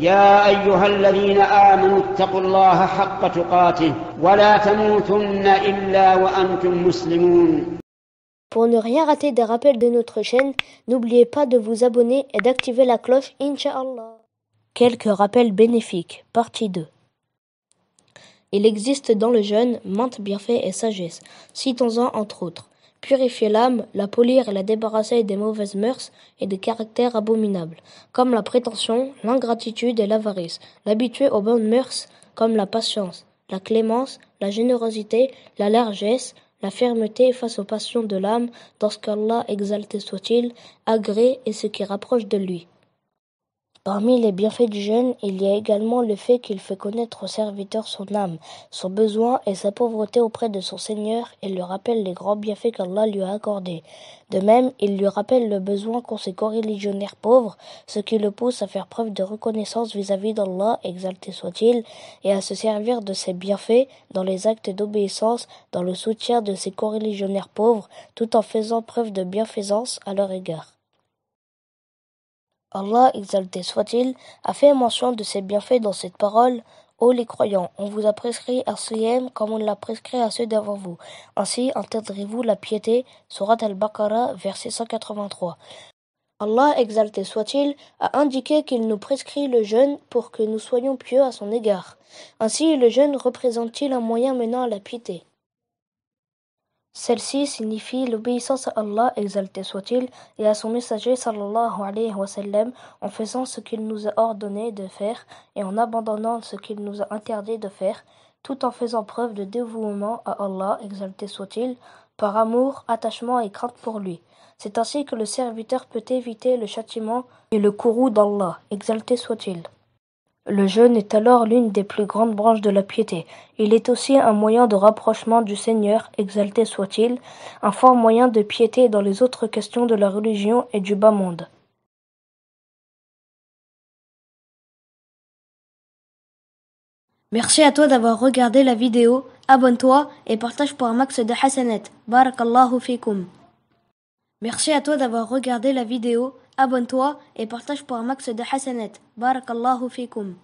Pour ne rien rater des rappels de notre chaîne, n'oubliez pas de vous abonner et d'activer la cloche, Inch'Allah. Quelques rappels bénéfiques, partie 2. Il existe dans le jeûne maintes bienfait et sagesse, citons-en entre autres purifier l'âme, la polir et la débarrasser des mauvaises mœurs et des caractères abominables, comme la prétention, l'ingratitude et l'avarice, l'habituer aux bonnes mœurs, comme la patience, la clémence, la générosité, la largesse, la fermeté face aux passions de l'âme, dans qu'Allah exalté soit-il, agré et ce qui rapproche de lui. Parmi les bienfaits du jeune, il y a également le fait qu'il fait connaître au serviteur son âme, son besoin et sa pauvreté auprès de son Seigneur et lui rappelle les grands bienfaits qu'Allah lui a accordés. De même, il lui rappelle le besoin qu'ont ses co pauvres, ce qui le pousse à faire preuve de reconnaissance vis-à-vis d'Allah, exalté soit-il, et à se servir de ses bienfaits dans les actes d'obéissance, dans le soutien de ses coreligionnaires pauvres, tout en faisant preuve de bienfaisance à leur égard. Allah exalté soit-il, a fait mention de ses bienfaits dans cette parole. Ô les croyants, on vous a prescrit un siyam comme on l'a prescrit à ceux d'avant vous. Ainsi entendrez vous la piété. Surat al-Baqarah, verset 183. Allah exalté soit-il a indiqué qu'il nous prescrit le jeûne pour que nous soyons pieux à son égard. Ainsi le jeûne représente-t-il un moyen menant à la piété. Celle-ci signifie l'obéissance à Allah, exalté soit-il, et à son messager sallallahu alayhi wa sallam, en faisant ce qu'il nous a ordonné de faire et en abandonnant ce qu'il nous a interdit de faire, tout en faisant preuve de dévouement à Allah, exalté soit-il, par amour, attachement et crainte pour lui. C'est ainsi que le serviteur peut éviter le châtiment et le courroux d'Allah, exalté soit-il. Le jeûne est alors l'une des plus grandes branches de la piété. Il est aussi un moyen de rapprochement du Seigneur, exalté soit-il, un fort moyen de piété dans les autres questions de la religion et du bas monde. Merci à toi d'avoir regardé la vidéo, abonne-toi et partage pour un max de Hassanet. Barakallahu Merci à toi d'avoir regardé la vidéo, Abonne-toi et partage pour un max de hasanat. Barakallahu fikum.